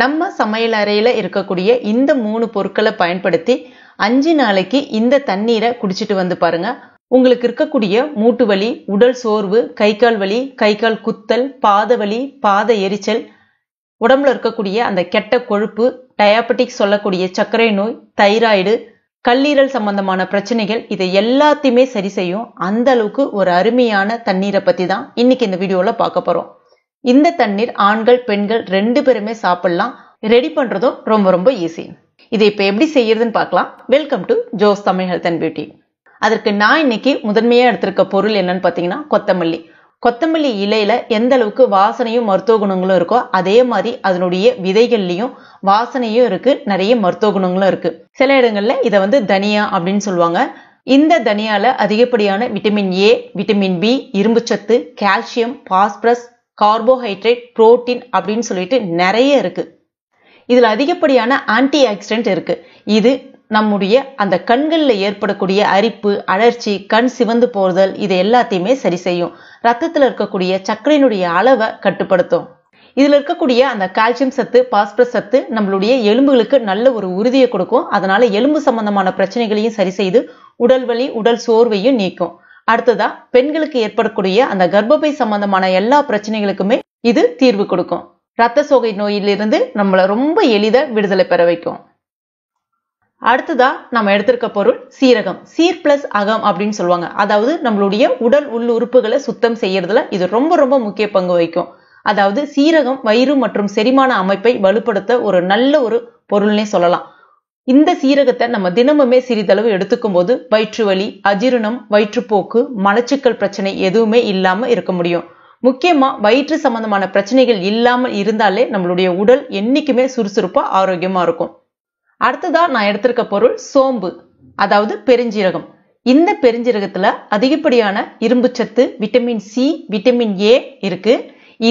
நம்ம சமையல் அறையில் இருக்கக்கூடிய இந்த மூணு பொருட்களை பயன்படுத்தி அஞ்சு நாளைக்கு இந்த தண்ணீரை குடிச்சிட்டு வந்து பாருங்க உங்களுக்கு இருக்கக்கூடிய மூட்டு வலி உடல் சோர்வு கை கால் வலி கை கால் குத்தல் பாத வலி பாத எரிச்சல் உடம்புல இருக்கக்கூடிய அந்த கெட்ட கொழுப்பு டயாபட்டிக் சொல்லக்கூடிய சர்க்கரை நோய் தைராய்டு கல்லீரல் சம்பந்தமான பிரச்சனைகள் இதை எல்லாத்தையுமே சரி செய்யும் அந்த அளவுக்கு ஒரு அருமையான தண்ணீரை பத்தி தான் இன்னைக்கு இந்த வீடியோல பார்க்க போறோம் இந்த தண்ணீர் ஆண்கள் பெண்கள் ரெண்டு பேருமே சாப்பிடலாம் ரெடி பண்றதும் ரொம்ப ரொம்ப ஈஸி இது இப்போ எப்படி செய்யறதுன்னு பார்க்கலாம் welcome to Jos Tamil health and beauty அதற்கு நான் இன்னைக்கு முதன்மையாக எடுத்திருக்க பொருள் என்னன்னு பார்த்தீங்கன்னா கொத்தமல்லி கொத்தமல்லி இலையில எந்த அளவுக்கு வாசனையும் மருத்துவ குணங்களும் இருக்கோ அதே மாதிரி அதனுடைய விதைகள்லையும் வாசனையும் இருக்கு நிறைய மருத்துவ குணங்களும் இருக்கு சில இடங்கள்ல இதை வந்து தனியா அப்படின்னு சொல்லுவாங்க இந்த தனியால அதிகப்படியான விட்டமின் ஏ விட்டமின் பி இரும்புச்சத்து கால்சியம் பாஸ்பரஸ் கார்போஹைட்ரேட் புரோட்டீன் அப்படின்னு சொல்லிட்டு நிறைய இருக்கு இதுல அதிகப்படியான ஆன்டி ஆக்சிடென்ட் இருக்கு இது நம்முடைய அந்த கண்களில் ஏற்படக்கூடிய அரிப்பு அழற்சி கண் சிவந்து போறுதல் இது எல்லாத்தையுமே சரி செய்யும் ரத்தத்தில் இருக்கக்கூடிய சர்க்கரையினுடைய அளவை கட்டுப்படுத்தும் இதில் இருக்கக்கூடிய அந்த கால்சியம் சத்து பாஸ்பரஸ் சத்து நம்மளுடைய எலும்புகளுக்கு நல்ல ஒரு உறுதியை கொடுக்கும் அதனால எலும்பு சம்பந்தமான பிரச்சனைகளையும் சரி செய்து உடல் வலி உடல் சோர்வையும் நீக்கும் அடுத்ததா பெண்களுக்கு ஏற்படக்கூடிய அந்த கர்ப்பப்பை சம்பந்தமான எல்லா பிரச்சனைகளுக்குமே இது தீர்வு கொடுக்கும் ரத்த சோகை நோயிலிருந்து நம்மளை ரொம்ப எளித விடுதலை பெற வைக்கும் அடுத்ததா நம்ம எடுத்திருக்க பொருள் சீரகம் சீர் பிளஸ் அகம் அப்படின்னு சொல்லுவாங்க அதாவது நம்மளுடைய உடல் உள் உறுப்புகளை சுத்தம் செய்யறதுல இது ரொம்ப ரொம்ப முக்கிய பங்கு வகிக்கும் அதாவது சீரகம் வயிறு மற்றும் செரிமான அமைப்பை வலுப்படுத்த ஒரு நல்ல ஒரு பொருள்னே சொல்லலாம் இந்த சீரகத்தை நம்ம தினமுமே சிறிதளவு எடுத்துக்கும் போது வயிற்று வலி அஜீரணம் வயிற்றுப்போக்கு மலச்சிக்கல் பிரச்சனை எதுவுமே இல்லாம இருக்க முடியும் முக்கியமா வயிற்று சம்பந்தமான பிரச்சனைகள் இல்லாமல் இருந்தாலே நம்மளுடைய உடல் என்னைக்குமே சுறுசுறுப்பா ஆரோக்கியமா இருக்கும் அடுத்ததா நான் எடுத்திருக்க பொருள் சோம்பு அதாவது பெருஞ்சீரகம் இந்த பெருஞ்சீரகத்துல அதிகப்படியான இரும்புச்சத்து விட்டமின் சி விட்டமின் ஏ இருக்கு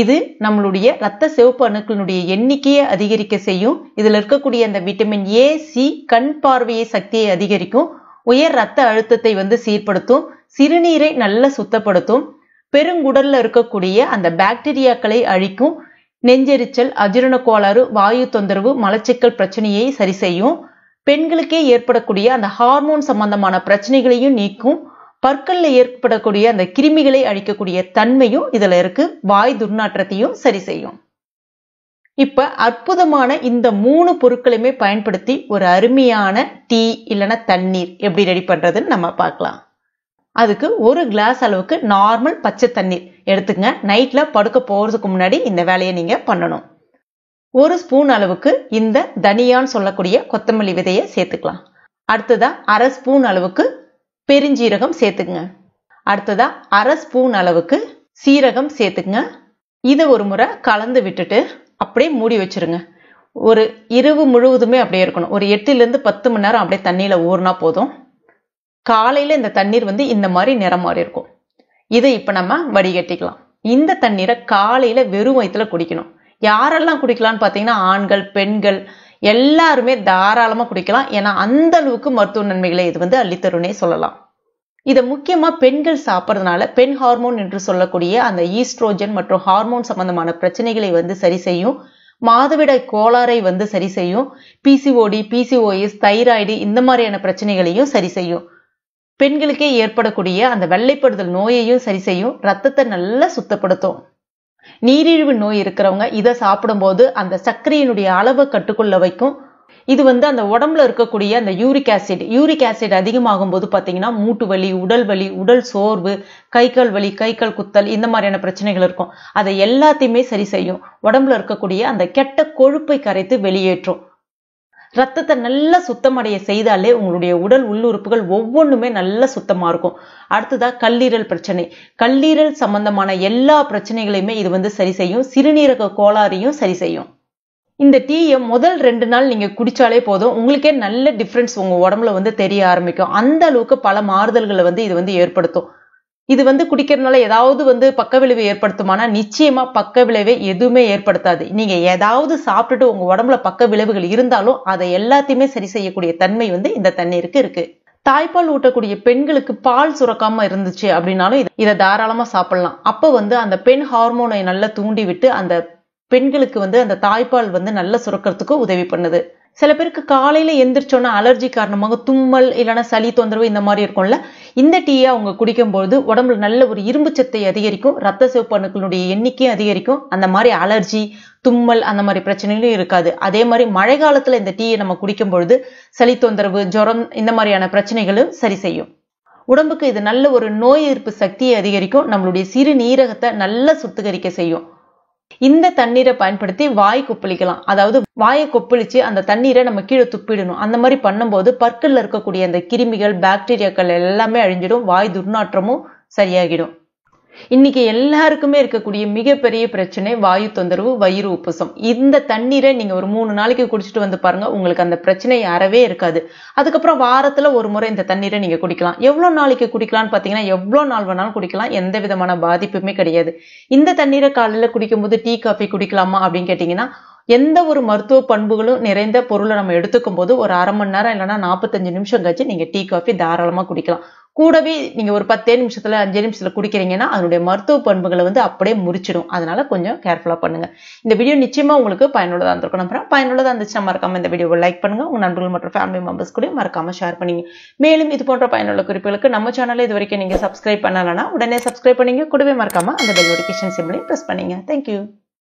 இது நம்மளுடைய ரத்த சிவப்பு அணுக்களினுடைய எண்ணிக்கையை அதிகரிக்க செய்யும் இதில் இருக்கக்கூடிய அந்த விட்டமின் ஏ சி கண் பார்வையை சக்தியை அதிகரிக்கும் உயர் ரத்த அழுத்தத்தை வந்து சீர்படுத்தும் சிறுநீரை நல்ல சுத்தப்படுத்தும் பெருங்குடல்ல இருக்கக்கூடிய அந்த பாக்டீரியாக்களை அழிக்கும் நெஞ்செரிச்சல் அஜீரண கோளாறு வாயு தொந்தரவு மலச்சிக்கல் பிரச்சனையை சரி செய்யும் பெண்களுக்கே ஏற்படக்கூடிய அந்த ஹார்மோன் சம்பந்தமான பிரச்சனைகளையும் நீக்கும் பற்களில் ஏற்படக்கூடிய அந்த கிருமிகளை அழிக்கக்கூடிய தன்மையும் இதில் இருக்கு வாய் துர்நாற்றத்தையும் சரி செய்யும் இப்ப அற்புதமான இந்த மூணு பொருட்களையுமே பயன்படுத்தி ஒரு அருமையான டீ இல்லைன்னா தண்ணீர் எப்படி ரெடி பண்றதுன்னு நம்ம பார்க்கலாம் அதுக்கு ஒரு கிளாஸ் அளவுக்கு நார்மல் பச்சை தண்ணீர் எடுத்துங்க நைட்ல படுக்க போறதுக்கு முன்னாடி இந்த வேலையை நீங்க பண்ணணும் ஒரு ஸ்பூன் அளவுக்கு இந்த தனியான்னு சொல்லக்கூடிய கொத்தமல்லி விதையை சேர்த்துக்கலாம் அடுத்ததா அரை ஸ்பூன் அளவுக்கு பெருஞ்சீரகம் சேர்த்துக்குங்க அடுத்ததா அரை ஸ்பூன் அளவுக்கு சீரகம் சேர்த்துக்குங்க இதை ஒரு முறை கலந்து விட்டுட்டு அப்படியே மூடி வச்சிருங்க ஒரு இரவு முழுவதுமே அப்படியே இருக்கணும் ஒரு எட்டுலேருந்து பத்து மணி நேரம் அப்படியே தண்ணியில் ஊறினா போதும் காலையில் இந்த தண்ணீர் வந்து இந்த மாதிரி நிறம் மாறி இருக்கும் இதை இப்போ நம்ம வடிகட்டிக்கலாம் இந்த தண்ணீரை காலையில் வெறும் வயிற்றுல குடிக்கணும் யாரெல்லாம் குடிக்கலான்னு பார்த்தீங்கன்னா ஆண்கள் பெண்கள் எல்லாருமே தாராளமாக குடிக்கலாம் ஏன்னா அந்த அளவுக்கு மருத்துவ நன்மைகளை இது வந்து அள்ளித்தருன்னே சொல்லலாம் இதை முக்கியமாக பெண்கள் சாப்பிட்றதுனால பெண் ஹார்மோன் என்று சொல்லக்கூடிய அந்த ஈஸ்ட்ரோஜன் மற்றும் ஹார்மோன் சம்பந்தமான பிரச்சனைகளை வந்து சரி செய்யும் மாதவிடாய் கோளாறை வந்து சரி செய்யும் பிசிஓடி பிசிஓஎஸ் தைராய்டு இந்த மாதிரியான பிரச்சனைகளையும் சரி செய்யும் பெண்களுக்கே ஏற்படக்கூடிய அந்த வெள்ளைப்படுதல் நோயையும் சரி செய்யும் ரத்தத்தை நல்லா சுத்தப்படுத்தும் நீரிழிவு நோய் இருக்கிறவங்க இதை சாப்பிடும்போது அந்த சர்க்கரையினுடைய அளவை கட்டுக்குள்ள வைக்கும் இது வந்து அந்த உடம்புல இருக்கக்கூடிய அந்த யூரிக் ஆசிட் யூரிக் ஆசிட் அதிகமாகும் போது பார்த்தீங்கன்னா மூட்டு வலி உடல் வலி உடல் சோர்வு கை கால் வலி கை கால் குத்தல் இந்த மாதிரியான பிரச்சனைகள் இருக்கும் அதை எல்லாத்தையுமே சரி செய்யும் உடம்புல இருக்கக்கூடிய அந்த கெட்ட கொழுப்பை கரைத்து வெளியேற்றும் ரத்தத்தை நல்லா சுத்தமடைய செய்தாலே உங்களுடைய உடல் உள்ளுறுப்புகள் ஒவ்வொன்றுமே நல்லா சுத்தமாக இருக்கும் அடுத்ததா கல்லீரல் பிரச்சனை கல்லீரல் சம்பந்தமான எல்லா பிரச்சனைகளையுமே இது வந்து சரி செய்யும் சிறுநீரக கோளாறையும் சரி செய்யும் இந்த டீயை முதல் ரெண்டு நாள் நீங்கள் குடித்தாலே போதும் உங்களுக்கே நல்ல டிஃப்ரென்ஸ் உங்கள் உடம்புல வந்து தெரிய ஆரம்பிக்கும் அந்த அளவுக்கு பல மாறுதல்களை வந்து இது வந்து ஏற்படுத்தும் இது வந்து குடிக்கிறதுனால ஏதாவது வந்து பக்க விளைவு ஏற்படுத்துமானா நிச்சயமா பக்க விளைவை எதுவுமே ஏற்படுத்தாது நீங்க ஏதாவது சாப்பிட்டுட்டு உங்க உடம்புல பக்க விளைவுகள் இருந்தாலும் அதை எல்லாத்தையுமே சரி செய்யக்கூடிய தன்மை வந்து இந்த தண்ணீருக்கு இருக்கு தாய்ப்பால் ஊட்டக்கூடிய பெண்களுக்கு பால் சுரக்காம இருந்துச்சு அப்படின்னாலும் இதை தாராளமா சாப்பிடலாம் அப்ப வந்து அந்த பெண் ஹார்மோனை நல்லா தூண்டி விட்டு அந்த பெண்களுக்கு வந்து அந்த தாய்ப்பால் வந்து நல்லா சுரக்கிறதுக்கு உதவி பண்ணுது சில பேருக்கு காலையில எந்திரிச்சோன்னா அலர்ஜி காரணமாக தும்மல் இல்லைன்னா சளி தொந்தரவு இந்த மாதிரி இருக்கும்ல இந்த டீயை அவங்க குடிக்கும்போது உடம்புல நல்ல ஒரு இரும்பு சத்தை அதிகரிக்கும் ரத்த சிவப்பு அணுக்களுடைய எண்ணிக்கையும் அதிகரிக்கும் அந்த மாதிரி அலர்ஜி தும்மல் அந்த மாதிரி பிரச்சனைகளும் இருக்காது அதே மாதிரி மழை காலத்தில் இந்த டீயை நம்ம குடிக்கும் பொழுது சளி தொந்தரவு ஜுரம் இந்த மாதிரியான பிரச்சனைகளும் சரி செய்யும் உடம்புக்கு இது நல்ல ஒரு நோய் எதிர்ப்பு சக்தியை அதிகரிக்கும் நம்மளுடைய சிறுநீரகத்தை நல்லா சுத்திகரிக்க செய்யும் இந்த தண்ணீரை பயன்படுத்தி வாய் கொப்பளிக்கலாம் அதாவது வாயை கொப்பளிச்சு அந்த தண்ணீரை நம்ம கீழே துப்பிடணும் அந்த மாதிரி பண்ணும்போது பற்கள்ல இருக்கக்கூடிய அந்த கிருமிகள் பாக்டீரியாக்கள் எல்லாமே அழிஞ்சிடும் வாய் துர்நாற்றமும் சரியாகிடும் இன்னைக்கு எல்லாருக்குமே இருக்கக்கூடிய மிகப்பெரிய பிரச்சனை வாயு தொந்தரவு வயிறு உப்புசம் இந்த தண்ணீரை நீங்க ஒரு மூணு நாளைக்கு குடிச்சிட்டு வந்து பாருங்க உங்களுக்கு அந்த பிரச்சனை யாரவே இருக்காது அதுக்கப்புறம் வாரத்துல ஒரு முறை இந்த தண்ணீரை நீங்க குடிக்கலாம் எவ்வளவு நாளைக்கு குடிக்கலாம்னு பாத்தீங்கன்னா எவ்வளவு நாள் வேணாலும் குடிக்கலாம் எந்த விதமான பாதிப்புமே கிடையாது இந்த தண்ணீரை காலையில போது டீ காஃபி குடிக்கலாமா அப்படின்னு கேட்டீங்கன்னா எந்த ஒரு மருத்துவ பண்புகளும் நிறைந்த பொருளை நம்ம எடுத்துக்கும் போது ஒரு அரை மணி நேரம் இல்லைன்னா நாற்பத்தஞ்சு நிமிஷம் கழிச்சு நீங்க டீ காஃபி தாராளமா குடிக்கலாம் கூடவே நீங்க ஒரு பத்தே நிமிஷத்துல அஞ்சு நிமிஷத்துல குடிக்கிறீங்கன்னா அதனுடைய மருத்துவ பண்புகளை வந்து அப்படியே முறிச்சிடும் அதனால கொஞ்சம் கேர்ஃபுல்லா பண்ணுங்க இந்த வீடியோ நிச்சயமா உங்களுக்கு பயனுள்ளதா இருந்திருக்கும் நம்புறேன் பயனுள்ளதா இருந்துச்சுன்னா மறக்காம இந்த வீடியோவை லைக் பண்ணுங்க உங்க நண்பர்கள் மற்றும் ஃபேமிலி மெம்பர்ஸ் கூட மறக்காம ஷேர் பண்ணீங்க மேலும் இது போன்ற பயனுள்ள குறிப்புகளுக்கு நம்ம சேனல் இது வரைக்கும் நீங்க சப்ஸ்கிரைப் பண்ணலன்னா உடனே சப்ஸ்கிரைப் பண்ணிங்க கூடவே மறக்காம அந்த பெல் நோட்டிபிகேஷன் சிம்லையும் ப்ரெஸ் பண்ணீங்க தேங்க்யூ